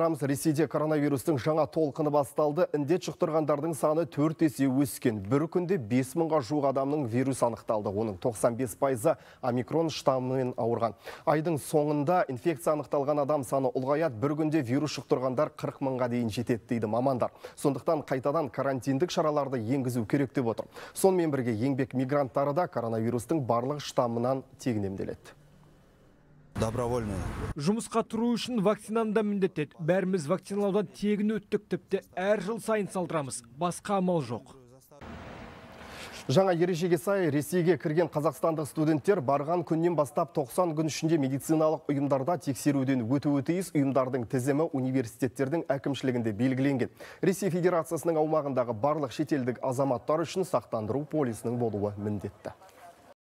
Рамс Ресейде коронавирустың жаңа толқыны басталды. Індет жұқтырғандардың саны төрт есе өскен. Бір күнде 5000-ға жуық адамның вирус анықталды. Оның 95 пайызы омикрон штаммымен ауырған. Айдың соңында инфекция анықталған адам саны ұлғаят. Бір күнде вирус жұқтырғандар 40 мыңға дейін жетеді дейді мамандар. Сондықтан қайтадан карантиндік шараларды енгізу керек деп отыр. Сонымен бірге еңбек мигранттары да коронавирустың барлық штамынан тегін емделеді добровольная жұмысқа тұру үшін вакцинаны да міндеттеді бәріміз вакциналаудан тегін өттік тіпті әр жыл сайын салдырамыз басқа амал жоқ Жаңа ережеге сай Ресейге кірген қазақстандық студенттер барған күннен бастап 90 күн ішінде медициналық ұйымдарда тексеруден өтуі тиіс ұйымдардың тізімі университеттердің әкімшілігінде белгіленген. Ресей Федерациясының аумағындағы барлық шетелдік азаматтар үшін сақтандыру полисінің болуы міндетті.